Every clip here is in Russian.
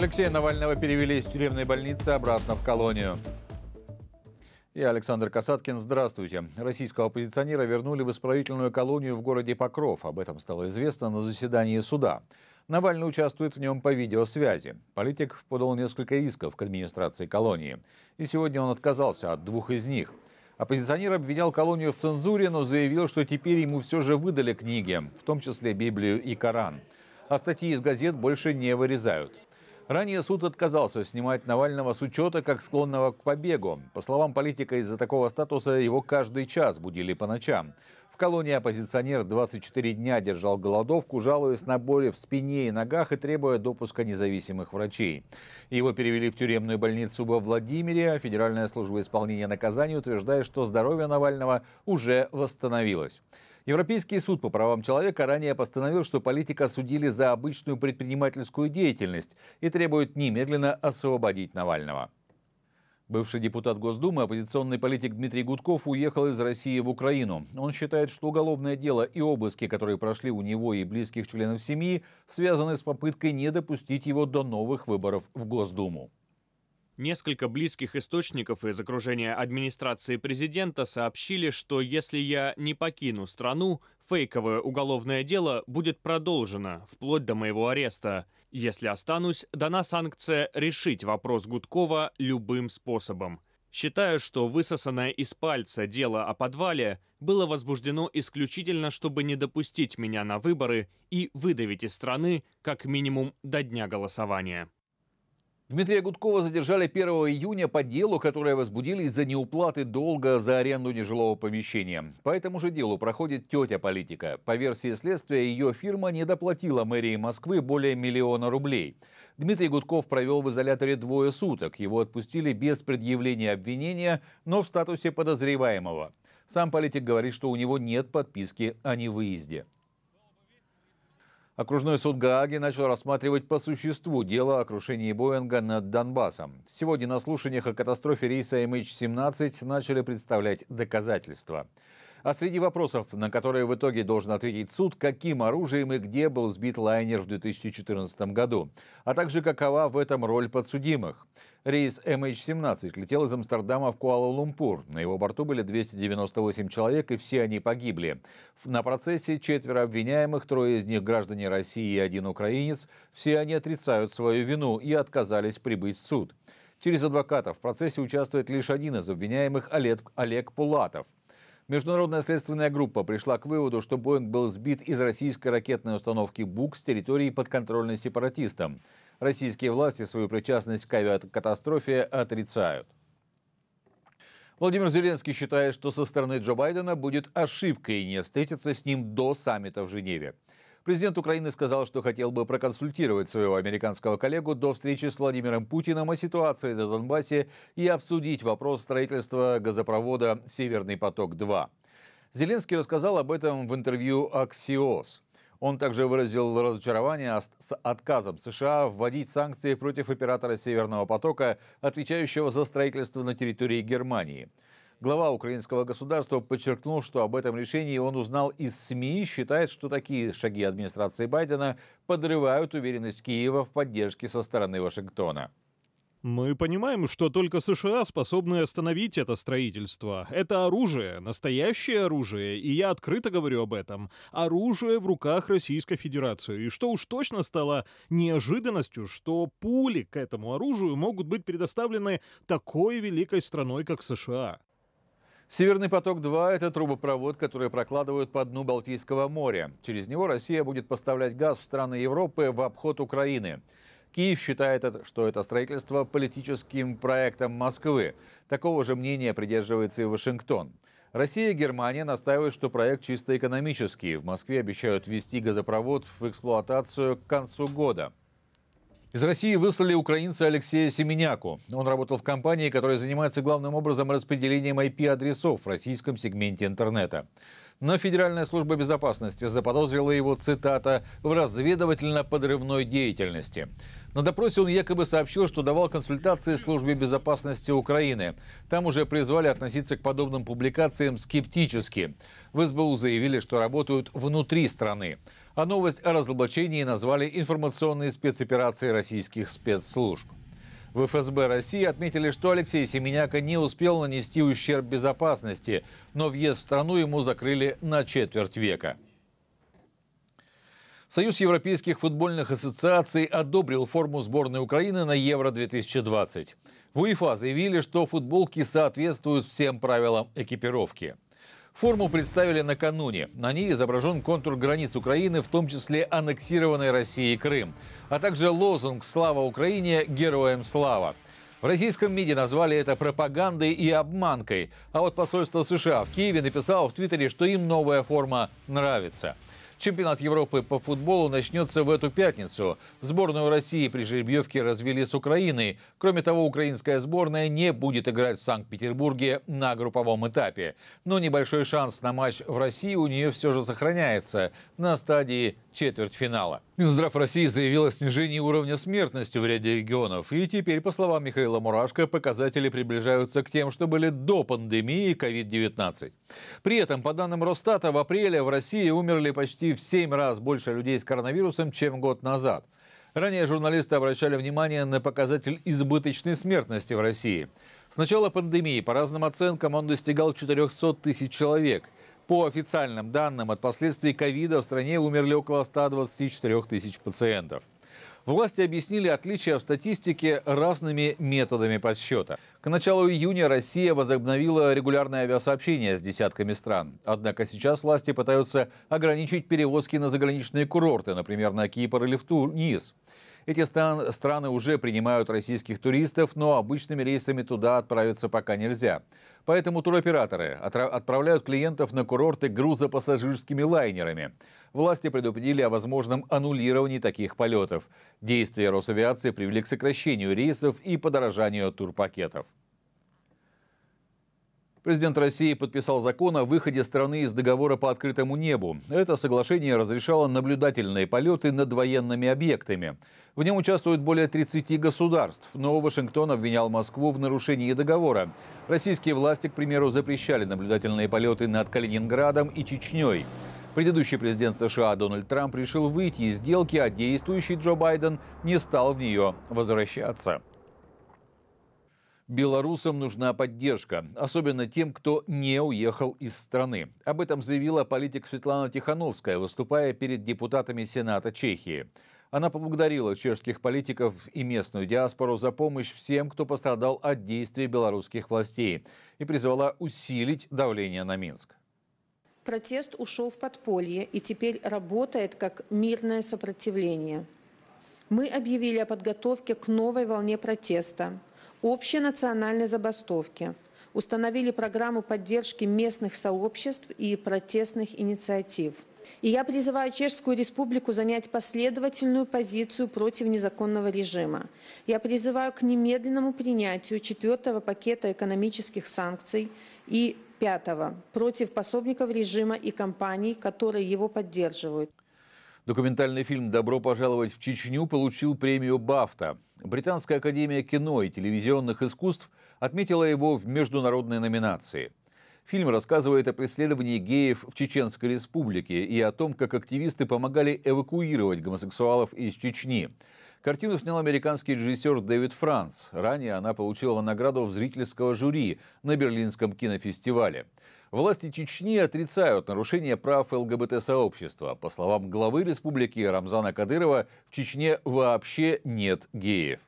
Алексея Навального перевели из тюремной больницы обратно в колонию. Я Александр Касаткин. Здравствуйте. Российского оппозиционера вернули в исправительную колонию в городе Покров. Об этом стало известно на заседании суда. Навальный участвует в нем по видеосвязи. Политик подал несколько исков к администрации колонии. И сегодня он отказался от двух из них. Оппозиционер обвинял колонию в цензуре, но заявил, что теперь ему все же выдали книги, в том числе Библию и Коран. А статьи из газет больше не вырезают. Ранее суд отказался снимать Навального с учета как склонного к побегу. По словам политика, из-за такого статуса его каждый час будили по ночам. В колонии оппозиционер 24 дня держал голодовку, жалуясь на боли в спине и ногах и требуя допуска независимых врачей. Его перевели в тюремную больницу во Владимире. Федеральная служба исполнения наказаний утверждает, что здоровье Навального уже восстановилось. Европейский суд по правам человека ранее постановил, что политика судили за обычную предпринимательскую деятельность и требует немедленно освободить Навального. Бывший депутат Госдумы, оппозиционный политик Дмитрий Гудков уехал из России в Украину. Он считает, что уголовное дело и обыски, которые прошли у него и близких членов семьи, связаны с попыткой не допустить его до новых выборов в Госдуму. Несколько близких источников из окружения администрации президента сообщили, что если я не покину страну, фейковое уголовное дело будет продолжено, вплоть до моего ареста. Если останусь, дана санкция решить вопрос Гудкова любым способом. Считаю, что высосанное из пальца дело о подвале было возбуждено исключительно, чтобы не допустить меня на выборы и выдавить из страны как минимум до дня голосования. Дмитрия Гудкова задержали 1 июня по делу, которое возбудили из-за неуплаты долга за аренду нежилого помещения. По этому же делу проходит тетя политика. По версии следствия, ее фирма не доплатила мэрии Москвы более миллиона рублей. Дмитрий Гудков провел в изоляторе двое суток. Его отпустили без предъявления обвинения, но в статусе подозреваемого. Сам политик говорит, что у него нет подписки о невыезде. Окружной суд Гааги начал рассматривать по существу дело о крушении Боинга над Донбассом. Сегодня на слушаниях о катастрофе рейса MH17 начали представлять доказательства. А среди вопросов, на которые в итоге должен ответить суд, каким оружием и где был сбит лайнер в 2014 году, а также какова в этом роль подсудимых. Рейс MH17 летел из Амстердама в Куала-Лумпур. На его борту были 298 человек, и все они погибли. На процессе четверо обвиняемых, трое из них граждане России и один украинец. Все они отрицают свою вину и отказались прибыть в суд. Через адвокатов в процессе участвует лишь один из обвиняемых Олег, Олег Пулатов – Международная следственная группа пришла к выводу, что Боинг был сбит из российской ракетной установки «Бук» с территории подконтрольной сепаратистам. Российские власти свою причастность к авиакатастрофе отрицают. Владимир Зеленский считает, что со стороны Джо Байдена будет ошибкой не встретиться с ним до саммита в Женеве. Президент Украины сказал, что хотел бы проконсультировать своего американского коллегу до встречи с Владимиром Путиным о ситуации на Донбассе и обсудить вопрос строительства газопровода «Северный поток-2». Зеленский рассказал об этом в интервью «Аксиос». Он также выразил разочарование с отказом США вводить санкции против оператора «Северного потока», отвечающего за строительство на территории Германии – Глава украинского государства подчеркнул, что об этом решении он узнал из СМИ, считает, что такие шаги администрации Байдена подрывают уверенность Киева в поддержке со стороны Вашингтона. Мы понимаем, что только США способны остановить это строительство. Это оружие, настоящее оружие, и я открыто говорю об этом. Оружие в руках Российской Федерации. И что уж точно стало неожиданностью, что пули к этому оружию могут быть предоставлены такой великой страной, как США. Северный поток-2 – это трубопровод, который прокладывают по дну Балтийского моря. Через него Россия будет поставлять газ в страны Европы в обход Украины. Киев считает, что это строительство политическим проектом Москвы. Такого же мнения придерживается и Вашингтон. Россия и Германия настаивают, что проект чисто экономический. В Москве обещают ввести газопровод в эксплуатацию к концу года – из России выслали украинца Алексея Семеняку. Он работал в компании, которая занимается главным образом распределением IP-адресов в российском сегменте интернета. Но Федеральная служба безопасности заподозрила его, цитата, «в разведывательно-подрывной деятельности». На допросе он якобы сообщил, что давал консультации службе безопасности Украины. Там уже призвали относиться к подобным публикациям скептически. В СБУ заявили, что работают внутри страны. А новость о разоблачении назвали информационной спецоперацией российских спецслужб. В ФСБ России отметили, что Алексей Семеняка не успел нанести ущерб безопасности, но въезд в страну ему закрыли на четверть века. Союз Европейских футбольных ассоциаций одобрил форму сборной Украины на Евро-2020. В УЕФА заявили, что футболки соответствуют всем правилам экипировки. Форму представили накануне. На ней изображен контур границ Украины, в том числе аннексированной Россией Крым, а также лозунг «Слава Украине! Героям слава!». В российском МИДе назвали это пропагандой и обманкой, а вот посольство США в Киеве написало в Твиттере, что им новая форма нравится – Чемпионат Европы по футболу начнется в эту пятницу. Сборную России при жеребьевке развели с Украиной. Кроме того, украинская сборная не будет играть в Санкт-Петербурге на групповом этапе. Но небольшой шанс на матч в России у нее все же сохраняется на стадии Четверть финала. Минздрав России заявил о снижении уровня смертности в ряде регионов. И теперь, по словам Михаила Мурашко, показатели приближаются к тем, что были до пандемии COVID-19. При этом, по данным Росстата, в апреле в России умерли почти в 7 раз больше людей с коронавирусом, чем год назад. Ранее журналисты обращали внимание на показатель избыточной смертности в России. С начала пандемии, по разным оценкам, он достигал 400 тысяч человек – по официальным данным, от последствий ковида в стране умерли около 124 тысяч пациентов. Власти объяснили отличия в статистике разными методами подсчета. К началу июня Россия возобновила регулярное авиасообщение с десятками стран. Однако сейчас власти пытаются ограничить перевозки на заграничные курорты, например, на Кипр или в Тунис. Эти стран, страны уже принимают российских туристов, но обычными рейсами туда отправиться пока нельзя. Поэтому туроператоры отправляют клиентов на курорты грузопассажирскими лайнерами. Власти предупредили о возможном аннулировании таких полетов. Действия Росавиации привели к сокращению рейсов и подорожанию турпакетов. Президент России подписал закон о выходе страны из договора по открытому небу. Это соглашение разрешало наблюдательные полеты над военными объектами. В нем участвуют более 30 государств, но Вашингтон обвинял Москву в нарушении договора. Российские власти, к примеру, запрещали наблюдательные полеты над Калининградом и Чечней. Предыдущий президент США Дональд Трамп решил выйти из сделки, а действующий Джо Байден не стал в нее возвращаться. Белорусам нужна поддержка, особенно тем, кто не уехал из страны. Об этом заявила политик Светлана Тихановская, выступая перед депутатами Сената Чехии. Она поблагодарила чешских политиков и местную диаспору за помощь всем, кто пострадал от действий белорусских властей, и призвала усилить давление на Минск. Протест ушел в подполье и теперь работает как мирное сопротивление. Мы объявили о подготовке к новой волне протеста – общенациональной забастовки, установили программу поддержки местных сообществ и протестных инициатив. И я призываю Чешскую Республику занять последовательную позицию против незаконного режима. Я призываю к немедленному принятию четвертого пакета экономических санкций и пятого против пособников режима и компаний, которые его поддерживают. Документальный фильм «Добро пожаловать в Чечню» получил премию «Бафта». Британская академия кино и телевизионных искусств отметила его в международной номинации. Фильм рассказывает о преследовании геев в Чеченской республике и о том, как активисты помогали эвакуировать гомосексуалов из Чечни. Картину снял американский режиссер Дэвид Франц. Ранее она получила награду в зрительского жюри на Берлинском кинофестивале. Власти Чечни отрицают нарушение прав ЛГБТ-сообщества. По словам главы республики Рамзана Кадырова, в Чечне вообще нет геев.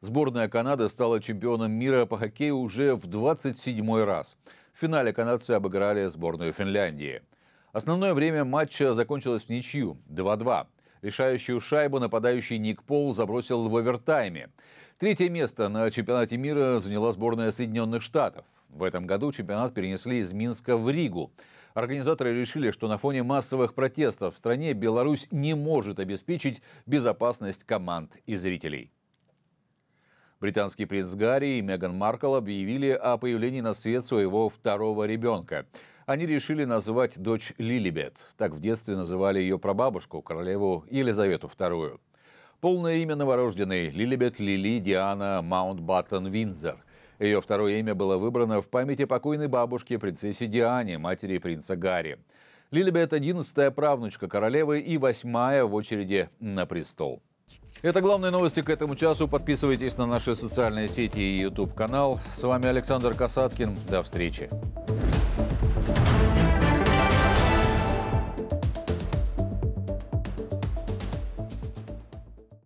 Сборная Канады стала чемпионом мира по хоккею уже в 27 раз. В финале канадцы обыграли сборную Финляндии. Основное время матча закончилось в ничью – 2-2. Решающую шайбу нападающий Ник Пол забросил в овертайме. Третье место на чемпионате мира заняла сборная Соединенных Штатов. В этом году чемпионат перенесли из Минска в Ригу. Организаторы решили, что на фоне массовых протестов в стране Беларусь не может обеспечить безопасность команд и зрителей. Британский принц Гарри и Меган Маркл объявили о появлении на свет своего второго ребенка. Они решили назвать дочь Лилибет. Так в детстве называли ее прабабушку, королеву Елизавету II. Полное имя новорожденной Лилибет Лили Диана Маунтбаттон Винзер. Ее второе имя было выбрано в памяти покойной бабушки, принцессе Диане, матери принца Гарри. Лилибет – одиннадцатая правнучка королевы и восьмая в очереди на престол. Это главные новости к этому часу. Подписывайтесь на наши социальные сети и YouTube-канал. С вами Александр Касаткин. До встречи.